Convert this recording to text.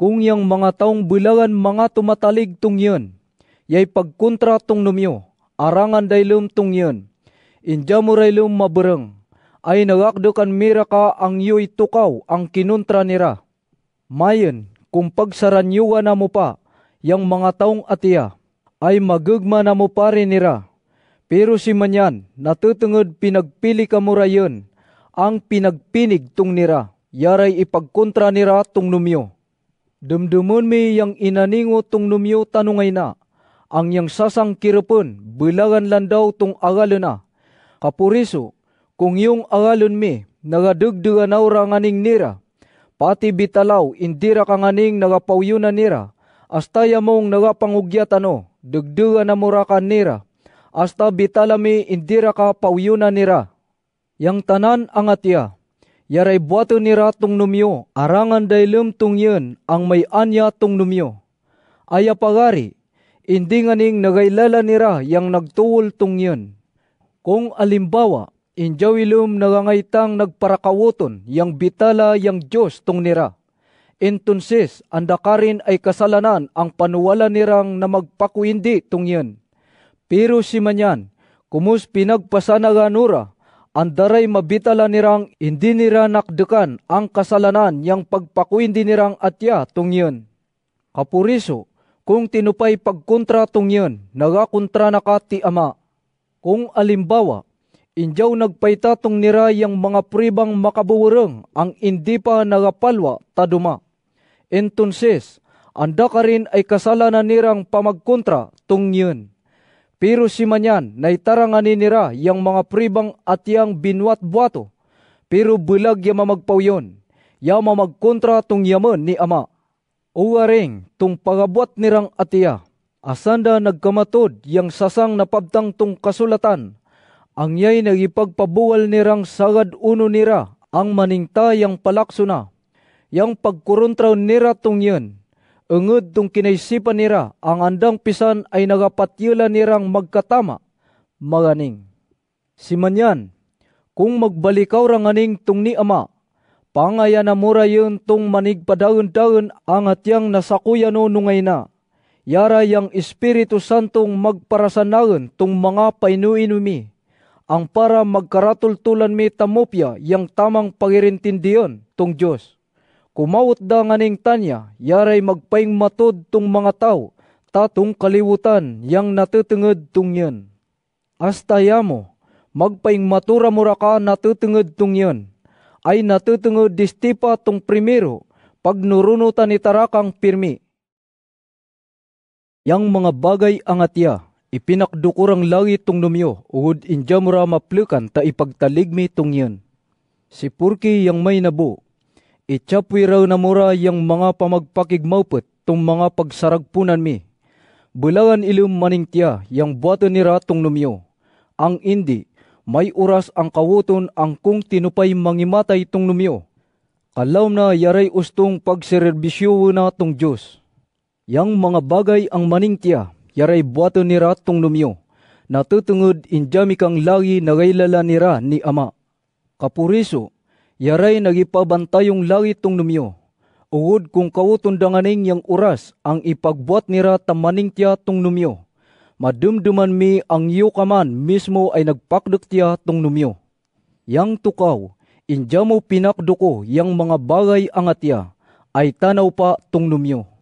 Kung yang mga taong bulagan mga tumatalig tong tungyon, yay pagkontra tong numyo, arangan daylum tungyon, inja mo raylum mabarang, ay nagakdo kan mira ka ang yo'y tukaw ang kinuntra nira. Mayon, kung pagsaranyuwa na mo pa, yang mga taong atiya, ay magugma na mo pa rin nira. Pero si manyan, natutungod pinagpili ka mo rayon, ang pinagpinig tong nira, yaray ipagkontra nira tong numyo. Dumdumun mi yang inaningo tung numyo tanungay na, ang yang sasang kirapon, bilagan lang tung agalon na. Kapuriso, kung yung agalon mi, nagadugdugan auranganing nira, pati bitalaw, indira kanganing nagapawyunan nira, astaya mong nagapangugyatan no, dugdugan na murakan nira, asta bitalami indira ka pawyunan nira. Yang tanan ang atya, Yaray buato ni tung numyo, arangan daylum tung yun, ang may anya tung numyo. Aya pagari, hindi nganing nagailala nira yang nagtuol tung yun. Kung alimbawa, injawilum nagangaitang nagparakawoton, yang bitala yang Diyos tung nira. Intunsis, andakarin ay kasalanan ang panuwala nirang na magpakuindi tung yun. Pero si manyan, kumus pinagpasanaganura, andaray mabitala nirang hindi nira nakdukan ang kasalanan yang pagpakuindi nirang atya tungyon. Kapuriso, kung tinupay pagkontra tungyon, nagakontra na ka ti ama. Kung alimbawa, injaw nagpaita tong nira yang mga pribang makabuwurang ang hindi pa nagapalwa taduma. Entonces, anda ka rin ay kasalanan nirang pamagkontra tungyon pero si manyan naitaranganin nira yang mga pribang at yang binuat-buato, pero bulag yung mamagpawyon, yung mamagkontra tung yaman ni ama. Uwaring tung pagabuat nirang atiya, asanda nagkamatod yang sasang napabtang tung kasulatan, ang yay nagipagpabuwal nirang sagad uno nira ang maningtayang palakso na, yang pagkuruntraw nira tung yun, Ungod tung kinaisipan nira, ang andang pisan ay nagapatyula nirang magkatama, maganing. Simanyan, kung magbalikaw ranganing tung ni ama, pangaya na mura yun tung manigpadaon-daon ang atyang nasakuya no nungay na. Yara yang Espiritu Santong magparasanaon tung mga painuinumi, ang para magkaratultulan mi tamopya yang tamang pagirintindiyon tung Diyos Kumawat da nganing tanya, yaray magpaing matod tung mga tao, tatong kaliwutan, yang natutungod tong yan. Asta yamo, magpaing matura mura ka natutungod tong yan. Ay natutungod distipa tung primero, pagnurunutan ni tarakang pirmi. Yang mga bagay angat ya, ipinakdukurang langit tung numyo, ugod injamura maplukan ta ipagtaligmi tong yan. Si Purki yang may nabu, Itchapwi raw na mura yung mga pamagpakigmawpot tong mga pagsaragpunan mi. Bulawan ilum maningtya yang buwato nira tong numyo. Ang indi, may oras ang kawuton ang kung tinupay mangimatay tong numyo. Kalaw na yaray ustong pagserbisyo na tong Diyos. Yang mga bagay ang maningtya, yaray buwato nira tong numyo. Natutungod injami kang lagi nagaylala nira ni Ama. Kapuriso, Yaray nagipabantay yung langit tong numyo. Uod kung kautundanganing yang oras ang ipagbuat nira tamaning tiya tong numyo. Madumduman mi ang iyo kaman mismo ay nagpakdak tiya tong numyo. Yang tukaw, inja mo pinakdo ko yang mga bagay ang atya, ay tanaw pa tong numyo.